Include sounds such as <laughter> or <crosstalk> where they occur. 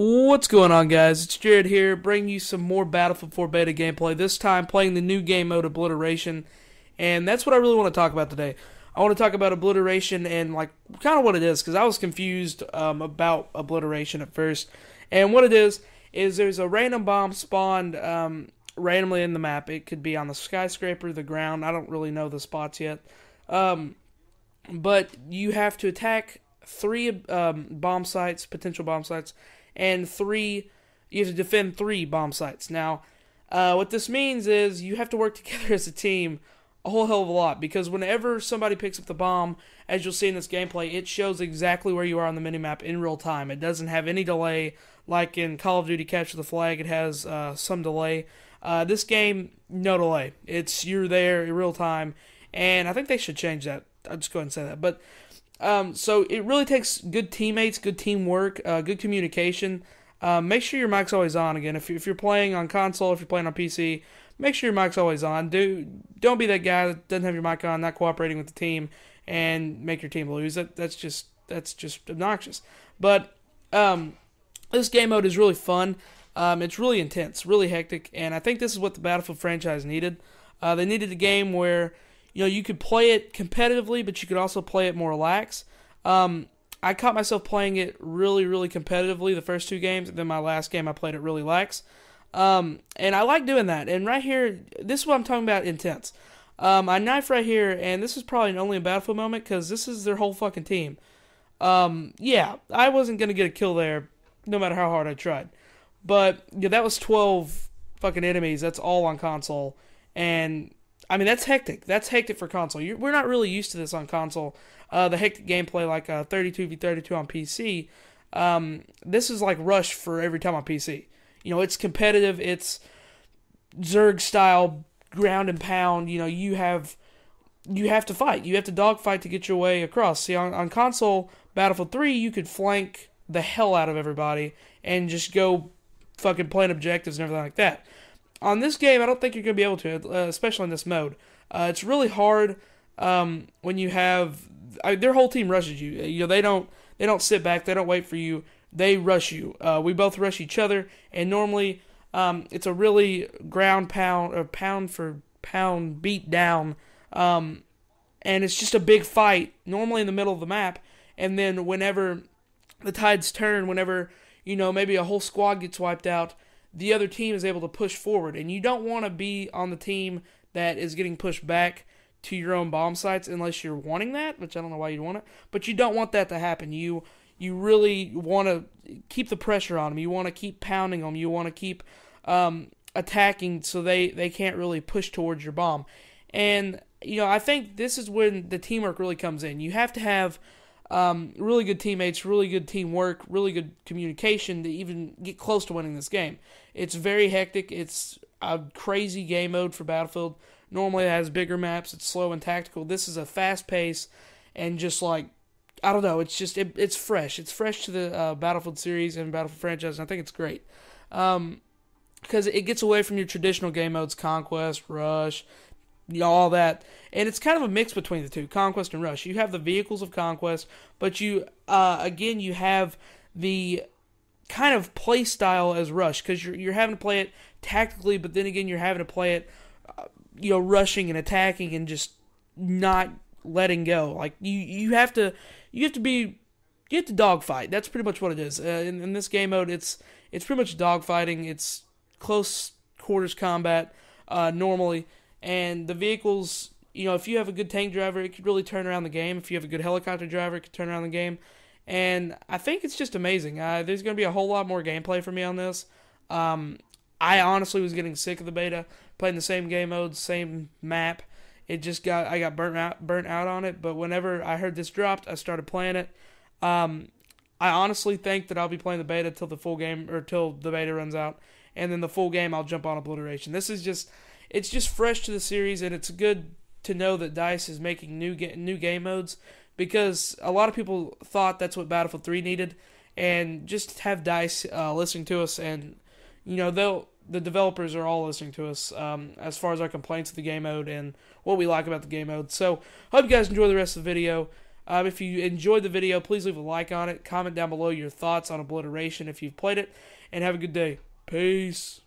What's going on guys, it's Jared here, bringing you some more Battlefield 4 beta gameplay, this time playing the new game mode Obliteration, and that's what I really want to talk about today. I want to talk about Obliteration and like kind of what it is, because I was confused um, about Obliteration at first, and what it is, is there's a random bomb spawned um, randomly in the map, it could be on the skyscraper, the ground, I don't really know the spots yet, um, but you have to attack three um, bomb sites, potential bomb sites, and three, you have to defend three bomb sites. Now, uh, what this means is you have to work <laughs> together as a team a whole hell of a lot because whenever somebody picks up the bomb, as you'll see in this gameplay, it shows exactly where you are on the minimap in real time. It doesn't have any delay like in Call of Duty Capture the Flag, it has uh, some delay. Uh, this game, no delay. It's you're there in real time, and I think they should change that. I'll just go ahead and say that. But um, so it really takes good teammates, good teamwork, uh, good communication. Uh, make sure your mic's always on. Again, if, you, if you're playing on console, if you're playing on PC, make sure your mic's always on. Do don't be that guy that doesn't have your mic on, not cooperating with the team, and make your team lose. That that's just that's just obnoxious. But um, this game mode is really fun. Um, it's really intense, really hectic, and I think this is what the Battlefield franchise needed. Uh, they needed a game where you know you could play it competitively, but you could also play it more lax. Um, I caught myself playing it really, really competitively the first two games, and then my last game I played it really lax. Um, and I like doing that. And right here, this is what I'm talking about intense. Um, I knife right here, and this is probably only a battlefield moment because this is their whole fucking team. Um, yeah, I wasn't gonna get a kill there, no matter how hard I tried. But yeah, that was 12 fucking enemies. That's all on console, and I mean, that's hectic. That's hectic for console. You're, we're not really used to this on console. Uh, the hectic gameplay like 32v32 uh, on PC. Um, this is like Rush for every time on PC. You know, it's competitive. It's Zerg style ground and pound. You know, you have you have to fight. You have to dogfight to get your way across. See, on, on console Battlefield 3, you could flank the hell out of everybody and just go fucking plant objectives and everything like that on this game, I don't think you're going to be able to, uh, especially in this mode. Uh, it's really hard um, when you have I, their whole team rushes you. You know they don't they don't sit back. They don't wait for you. They rush you. Uh, we both rush each other, and normally um, it's a really ground pound or pound for pound beat down, um, and it's just a big fight. Normally in the middle of the map, and then whenever the tides turn, whenever you know maybe a whole squad gets wiped out the other team is able to push forward. And you don't want to be on the team that is getting pushed back to your own bomb sites unless you're wanting that, which I don't know why you'd want it, but you don't want that to happen. You you really want to keep the pressure on them. You want to keep pounding them. You want to keep um, attacking so they, they can't really push towards your bomb. And, you know, I think this is when the teamwork really comes in. You have to have um, really good teammates, really good teamwork, really good communication to even get close to winning this game. It's very hectic. It's a crazy game mode for Battlefield. Normally it has bigger maps. It's slow and tactical. This is a fast pace and just like I don't know. It's just it, it's fresh. It's fresh to the uh, Battlefield series and Battlefield franchise. And I think it's great. Um, because it gets away from your traditional game modes, conquest, rush, all that. And it's kind of a mix between the two, Conquest and Rush. You have the vehicles of Conquest, but you uh, again you have the kind of play style as Rush because you're you're having to play it tactically, but then again you're having to play it, uh, you know, rushing and attacking and just not letting go. Like you you have to you have to be you have to dogfight. That's pretty much what it is. Uh, in, in this game mode, it's it's pretty much dogfighting. It's close quarters combat uh, normally, and the vehicles, you know, if you have a good tank driver, it could really turn around the game. If you have a good helicopter driver, it could turn around the game. And I think it's just amazing. Uh, there's going to be a whole lot more gameplay for me on this. Um, I honestly was getting sick of the beta, playing the same game mode, same map. It just got I got burnt out burnt out on it. But whenever I heard this dropped, I started playing it. Um, I honestly think that I'll be playing the beta till the full game or till the beta runs out, and then the full game I'll jump on obliteration. This is just it's just fresh to the series, and it's good to know that Dice is making new ga- new game modes because a lot of people thought that's what Battlefield 3 needed, and just have Dice uh, listening to us, and you know they'll the developers are all listening to us um, as far as our complaints of the game mode and what we like about the game mode. So hope you guys enjoy the rest of the video. Um, if you enjoyed the video, please leave a like on it. Comment down below your thoughts on obliteration if you've played it, and have a good day. Peace.